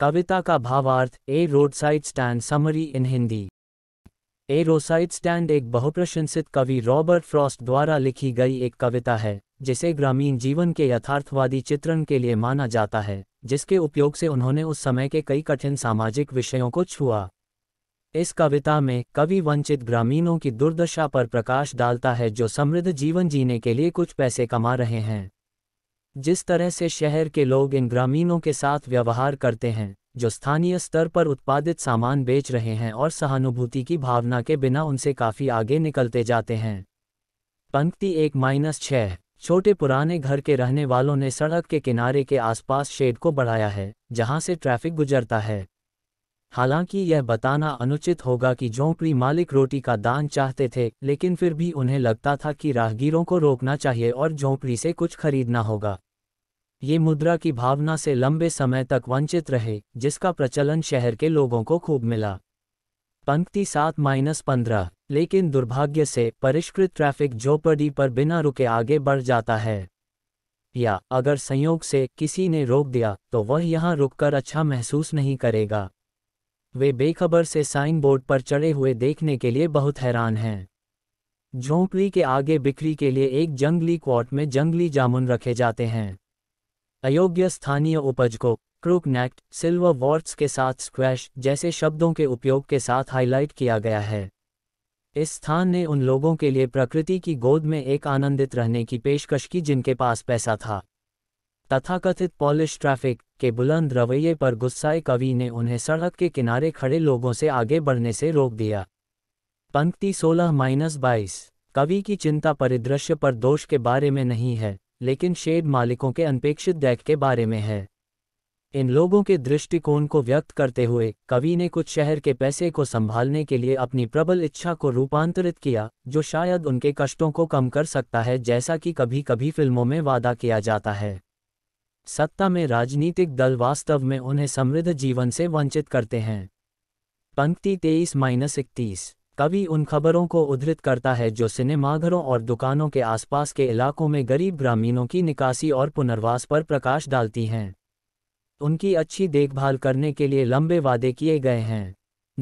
कविता का भावार्थ A roadside stand summary in Hindi A roadside stand एक बहुप्रशंसित कवि रॉबर्ट फ्रॉस्ट द्वारा लिखी गई एक कविता है जिसे ग्रामीण जीवन के यथार्थवादी चित्रण के लिए माना जाता है जिसके उपयोग से उन्होंने उस समय के कई कठिन सामाजिक विषयों को छुआ इस कविता में कवि वंचित ग्रामीणों की दुर्दशा पर प्रकाश डालता है जो समृद्ध जीवन जीने के लिए कुछ पैसे कमा रहे हैं जिस तरह से शहर के लोग इन ग्रामीणों के साथ व्यवहार करते हैं जो स्थानीय स्तर पर उत्पादित सामान बेच रहे हैं और सहानुभूति की भावना के बिना उनसे काफ़ी आगे निकलते जाते हैं पंक्ति एक माइनस छह छोटे पुराने घर के रहने वालों ने सड़क के किनारे के आसपास शेड को बढ़ाया है जहां से ट्रैफिक गुजरता है हालांकि यह बताना अनुचित होगा कि झोंपड़ी मालिक रोटी का दान चाहते थे लेकिन फिर भी उन्हें लगता था कि राहगीरों को रोकना चाहिए और झोंपड़ी से कुछ खरीदना होगा ये मुद्रा की भावना से लंबे समय तक वंचित रहे जिसका प्रचलन शहर के लोगों को खूब मिला पंक्ति सात माइनस पंद्रह लेकिन दुर्भाग्य से परिष्कृत ट्रैफिक झोपड़ी पर बिना रुके आगे बढ़ जाता है या अगर संयोग से किसी ने रोक दिया तो वह यहाँ रुककर अच्छा महसूस नहीं करेगा वे बेखबर से साइन बोर्ड पर चढ़े हुए देखने के लिए बहुत हैरान हैं झोंपड़ी के आगे बिक्री के लिए एक जंगली क्वार्ट में जंगली जामुन रखे जाते हैं अयोग्य स्थानीय उपज को क्रूकनेक्ट सिल्वर वॉर्ट्स के साथ स्क्वैश जैसे शब्दों के उपयोग के साथ हाईलाइट किया गया है इस स्थान ने उन लोगों के लिए प्रकृति की गोद में एक आनंदित रहने की पेशकश की जिनके पास पैसा था तथाकथित पॉलिश ट्रैफिक के बुलंद रवैये पर गुस्साए कवि ने उन्हें सड़क के किनारे खड़े लोगों से आगे बढ़ने से रोक दिया पंक्ति सोलह माइनस बाईस कवि की चिंता परिदृश्य पर दोष के बारे में नहीं है लेकिन शेड मालिकों के अनपेक्षित डेक के बारे में है इन लोगों के दृष्टिकोण को व्यक्त करते हुए कवि ने कुछ शहर के पैसे को संभालने के लिए अपनी प्रबल इच्छा को रूपांतरित किया जो शायद उनके कष्टों को कम कर सकता है जैसा कि कभी कभी फिल्मों में वादा किया जाता है सत्ता में राजनीतिक दल वास्तव में उन्हें समृद्ध जीवन से वंचित करते हैं पंक्ति तेईस माइनस इकतीस कवि उन खबरों को उद्धृत करता है जो सिनेमाघरों और दुकानों के आसपास के इलाकों में गरीब ग्रामीणों की निकासी और पुनर्वास पर प्रकाश डालती हैं उनकी अच्छी देखभाल करने के लिए लंबे वादे किए गए हैं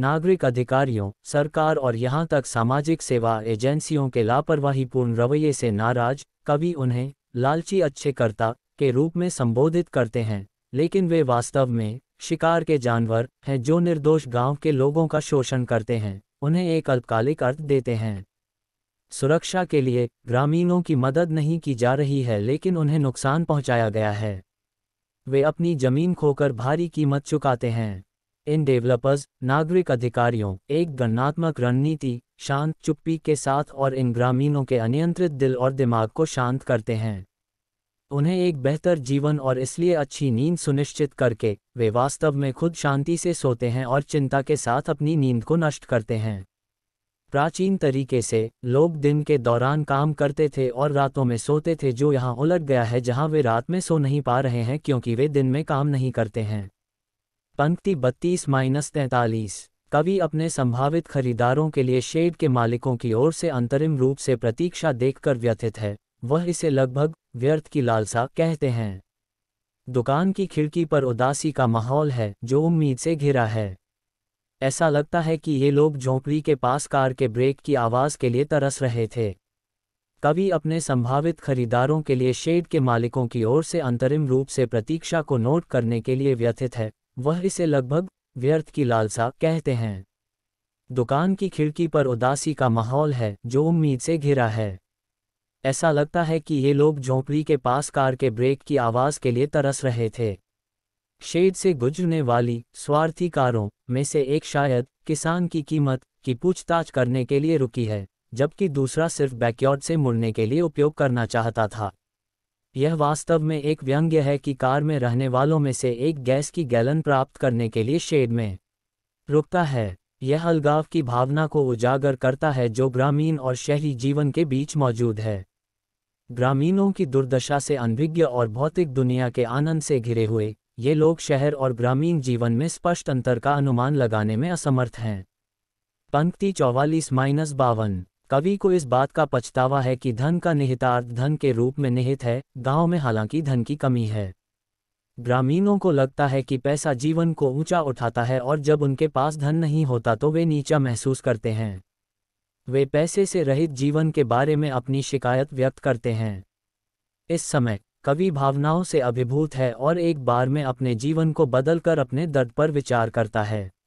नागरिक अधिकारियों सरकार और यहाँ तक सामाजिक सेवा एजेंसियों के लापरवाहीपूर्ण रवैये से नाराज कवि उन्हें लालची अच्छे के रूप में संबोधित करते हैं लेकिन वे वास्तव में शिकार के जानवर हैं जो निर्दोष गांव के लोगों का शोषण करते हैं उन्हें एक अल्पकालिक अर्थ देते हैं सुरक्षा के लिए ग्रामीणों की मदद नहीं की जा रही है लेकिन उन्हें नुकसान पहुंचाया गया है वे अपनी जमीन खोकर भारी कीमत चुकाते हैं इन डेवलपर्स नागरिक अधिकारियों एक गणनात्मक रणनीति शांत चुप्पी के साथ और इन ग्रामीणों के अनियंत्रित दिल और दिमाग को शांत करते हैं उन्हें एक बेहतर जीवन और इसलिए अच्छी नींद सुनिश्चित करके वे वास्तव में खुद शांति से सोते हैं और चिंता के साथ अपनी नींद को नष्ट करते हैं प्राचीन तरीके से लोग दिन के दौरान काम करते थे और रातों में सोते थे जो यहाँ उलट गया है जहाँ वे रात में सो नहीं पा रहे हैं क्योंकि वे दिन में काम नहीं करते हैं पंक्ति बत्तीस माइनस तैंतालीस कवि अपने संभावित खरीदारों के लिए शेड के मालिकों की ओर से अंतरिम रूप से प्रतीक्षा देखकर व्यथित है वह इसे लगभग व्यर्थ की लालसा कहते हैं दुकान की खिड़की पर उदासी का माहौल है जो उम्मीद से घिरा है ऐसा लगता है कि ये लोग झोंपड़ी के पास कार के ब्रेक की आवाज़ के लिए तरस रहे थे कवि अपने संभावित खरीदारों के लिए शेड के मालिकों की ओर से अंतरिम रूप से प्रतीक्षा को नोट करने के लिए व्यथित है वह इसे लगभग व्यर्थ की लालसा कहते हैं दुकान की खिड़की पर उदासी का माहौल है जो उम्मीद से घिरा है ऐसा लगता है कि ये लोग झोंपड़ी के पास कार के ब्रेक की आवाज़ के लिए तरस रहे थे शेड से गुजरने वाली स्वार्थी कारों में से एक शायद किसान की कीमत की पूछताछ करने के लिए रुकी है जबकि दूसरा सिर्फ बैकयॉर्ड से मुड़ने के लिए उपयोग करना चाहता था यह वास्तव में एक व्यंग्य है कि कार में रहने वालों में से एक गैस की गैलन प्राप्त करने के लिए शेड में रुकता है यह अलगाव की भावना को उजागर करता है जो ग्रामीण और शहरी जीवन के बीच मौजूद है ग्रामीणों की दुर्दशा से अनभिज्ञ और भौतिक दुनिया के आनंद से घिरे हुए ये लोग शहर और ग्रामीण जीवन में स्पष्ट अंतर का अनुमान लगाने में असमर्थ हैं पंक्ति चौवालीस माइनस बावन कवि को इस बात का पछतावा है कि धन का निहितार्थ धन के रूप में निहित है गांव में हालांकि धन की कमी है ग्रामीणों को लगता है कि पैसा जीवन को ऊंचा उठाता है और जब उनके पास धन नहीं होता तो वे नीचा महसूस करते हैं वे पैसे से रहित जीवन के बारे में अपनी शिकायत व्यक्त करते हैं इस समय कवि भावनाओं से अभिभूत है और एक बार में अपने जीवन को बदलकर अपने दर्द पर विचार करता है